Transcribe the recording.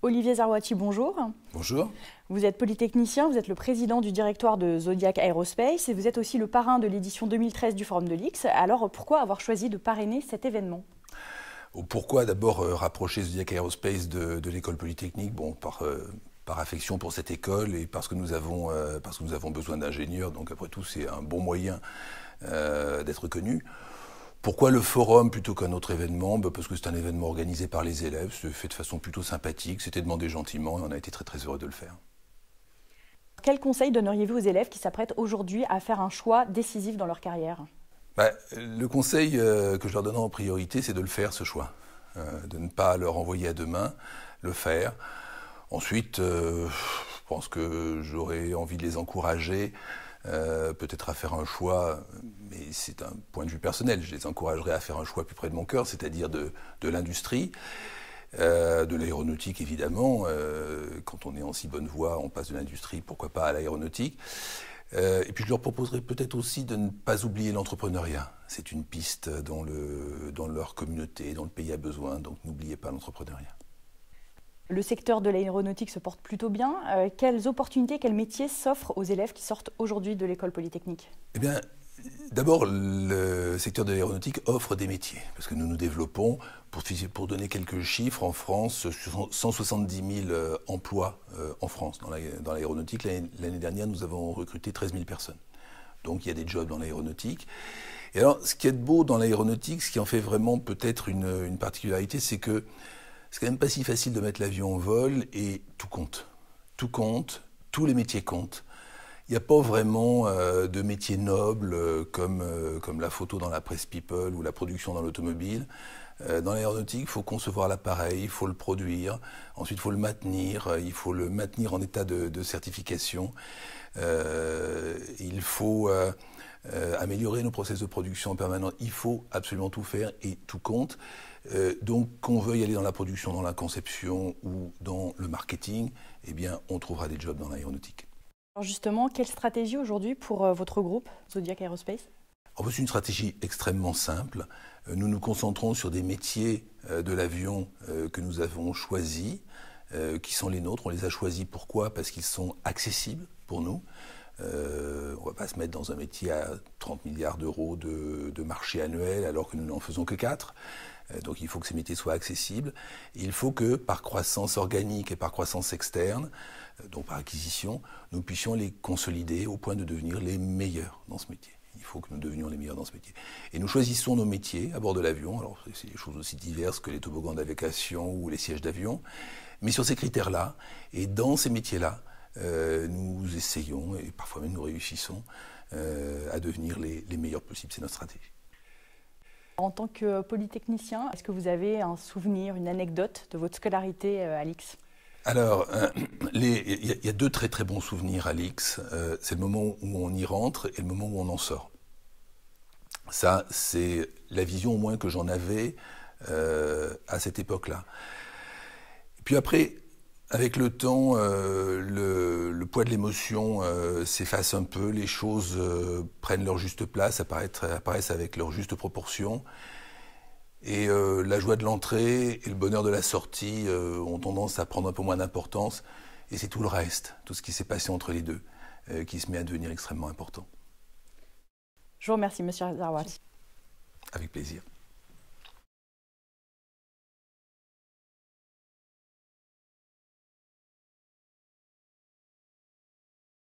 Olivier Zarwati, bonjour. Bonjour. Vous êtes polytechnicien, vous êtes le président du directoire de Zodiac Aerospace et vous êtes aussi le parrain de l'édition 2013 du Forum de l'IX. Alors pourquoi avoir choisi de parrainer cet événement Pourquoi d'abord euh, rapprocher Zodiac Aerospace de, l'école polytechnique Bon, par, euh, par affection pour cette école et parce que nous avons, euh, parce que nous avons besoin d'ingénieurs. Donc après tout, c'est un bon moyen d'être connu. Pourquoi le forum plutôt qu'un autre événement bah, Parce que c'est un événement organisé par les élèves, c'est fait de façon plutôt sympathique, c'était demandé gentiment et on a été très très heureux de le faire. Quel conseil donneriez-vous aux élèves qui s'apprêtent aujourd'hui à faire un choix décisif dans leur carrière bah, Le conseil euh, que je leur donne en priorité, c'est de le faire ce choix, euh, de ne pas leur envoyer à demain, le faire. Ensuite, euh, je pense que j'aurais envie de les encourager euh, peut-être à faire un choix, mais c'est un point de vue personnel, je les encouragerais à faire un choix plus près de mon cœur, c'est-à-dire de, l'industrie. Euh, de l'aéronautique évidemment, euh, quand on est en si bonne voie, on passe de l'industrie, pourquoi pas à l'aéronautique. et puis je leur proposerai peut-être aussi de ne pas oublier l'entrepreneuriat. C'est une piste dans le, leur communauté, dans le pays a besoin, donc n'oubliez pas l'entrepreneuriat. Le secteur de l'aéronautique se porte plutôt bien. Euh, quelles opportunités, quels métiers s'offrent aux élèves qui sortent aujourd'hui de l'école polytechnique Eh bien, d'abord, le secteur de l'aéronautique offre des métiers, parce que nous nous développons. Pour, donner quelques chiffres, en France, 170 000 euh, emplois euh, en France dans l'aéronautique. L'année dernière, nous avons recruté 13 000 personnes. Donc il y a des jobs dans l'aéronautique. Et alors, ce qui est beau dans l'aéronautique, ce qui en fait vraiment peut-être une particularité, c'est que c'est quand même pas si facile de mettre l'avion en vol et tout compte. Tout compte, tous les métiers comptent. Il n'y a pas vraiment euh, de métier noble euh, comme, euh, comme la photo dans la presse people ou la production dans l'automobile. dans l'aéronautique, il faut concevoir l'appareil, il faut le produire, ensuite il faut le maintenir, il faut le maintenir en état de, de certification, il faut améliorer nos process de production en permanence, il faut absolument tout faire et tout compte. donc qu'on veuille aller dans la production, dans la conception ou dans le marketing, eh bien on trouvera des jobs dans l'aéronautique. Alors justement, quelle stratégie aujourd'hui pour euh, votre groupe Zodiac Aerospace oh, bah, c'est une stratégie extrêmement simple. Euh, nous nous concentrons sur des métiers euh, de l'avion que nous avons choisis, qui sont les nôtres. On les a choisis pourquoi Parce qu'ils sont accessibles pour nous. Euh, on ne va pas se mettre dans un métier à 30 milliards d'euros de, marché annuel alors que nous n'en faisons que 4. Euh, donc il faut que ces métiers soient accessibles. il faut que par croissance organique et par croissance externe, euh, donc par acquisition, nous puissions les consolider au point de devenir les meilleurs dans ce métier. Il faut que nous devenions les meilleurs dans ce métier. Et nous choisissons nos métiers à bord de l'avion. Alors c'est des choses aussi diverses que les toboggans d'avocation ou les sièges d'avion. Mais sur ces critères-là, et dans ces métiers-là, euh, nous essayons, et parfois même nous réussissons, euh, à devenir les, meilleurs possibles. C'est notre stratégie. En tant que polytechnicien, est-ce que vous avez un souvenir, une anecdote de votre scolarité, euh, Alix alors, il y, a deux très très bons souvenirs, Alix. c'est le moment où on y rentre et le moment où on en sort. Ça, c'est la vision au moins que j'en avais à cette époque-là. Puis après, avec le temps, euh, le, poids de l'émotion euh, s'efface un peu, les choses euh, prennent leur juste place, apparaissent, avec leur juste proportion. Et la joie de l'entrée et le bonheur de la sortie ont tendance à prendre un peu moins d'importance. Et c'est tout le reste, tout ce qui s'est passé entre les deux, qui se met à devenir extrêmement important. Je vous remercie, Monsieur Zarwat. Avec plaisir.